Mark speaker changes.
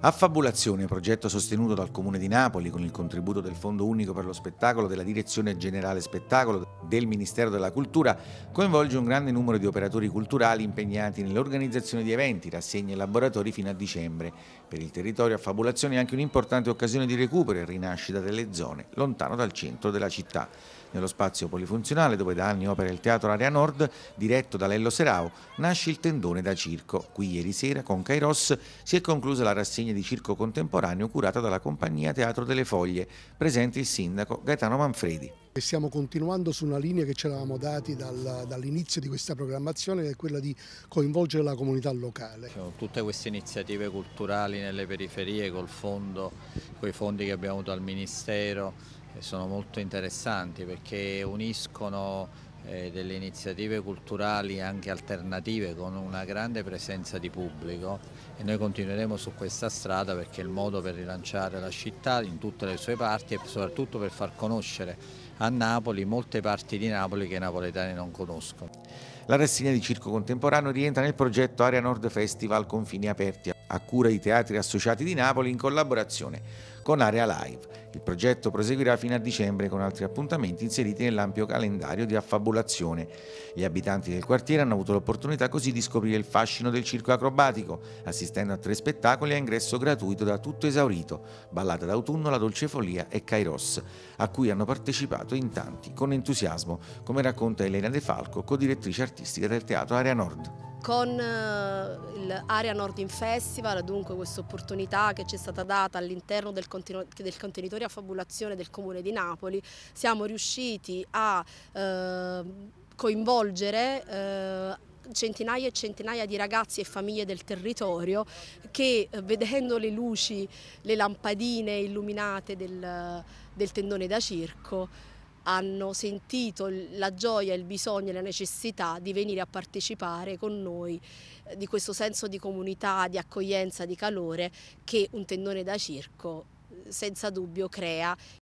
Speaker 1: Affabulazione, progetto sostenuto dal Comune di Napoli con il contributo del Fondo Unico per lo Spettacolo della Direzione Generale Spettacolo del Ministero della Cultura, coinvolge un grande numero di operatori culturali impegnati nell'organizzazione di eventi, rassegne e laboratori fino a dicembre. Per il territorio Affabulazione è anche un'importante occasione di recupero e rinascita delle zone lontano dal centro della città. Nello spazio polifunzionale, dove da anni opera il Teatro Area Nord, diretto da Lello Serao, nasce il tendone da circo. Qui ieri sera con Kairos si è conclusa la rassegna di circo contemporaneo curata dalla compagnia Teatro delle Foglie, presente il sindaco Gaetano Manfredi.
Speaker 2: Stiamo continuando su una linea che ci eravamo dati dal, dall'inizio di questa programmazione che è quella di coinvolgere la comunità locale.
Speaker 3: Tutte queste iniziative culturali nelle periferie col fondo, con i fondi che abbiamo avuto al Ministero sono molto interessanti perché uniscono eh, delle iniziative culturali anche alternative con una grande presenza di pubblico e noi continueremo su questa strada perché è il modo per rilanciare la città in tutte le sue parti e soprattutto per far
Speaker 1: conoscere a Napoli molte parti di Napoli che i napoletani non conoscono. La rassegna di circo contemporaneo rientra nel progetto Area Nord Festival Confini Aperti a cura di teatri associati di Napoli in collaborazione con Area Live. Il progetto proseguirà fino a dicembre con altri appuntamenti inseriti nell'ampio calendario di affabulazione. Gli abitanti del quartiere hanno avuto l'opportunità così di scoprire il fascino del circo acrobatico, assistendo a tre spettacoli a ingresso gratuito da tutto esaurito, Ballata d'autunno, La dolce follia e Kairos, a cui hanno partecipato in tanti con entusiasmo, come racconta Elena De Falco, co-direttrice artistica del Teatro Area Nord
Speaker 4: con eh, l'area Nord in Festival, dunque questa opportunità che ci è stata data all'interno del, del, contenitore a fabulazione del Comune di Napoli, siamo riusciti a eh, coinvolgere eh, centinaia e centinaia di ragazzi e famiglie del territorio che eh, vedendo le luci, le lampadine illuminate del, del tendone da circo hanno sentito la gioia, il bisogno e la necessità di venire a partecipare con noi eh, di questo senso di comunità, di accoglienza, di calore che un tendone da circo eh, senza dubbio crea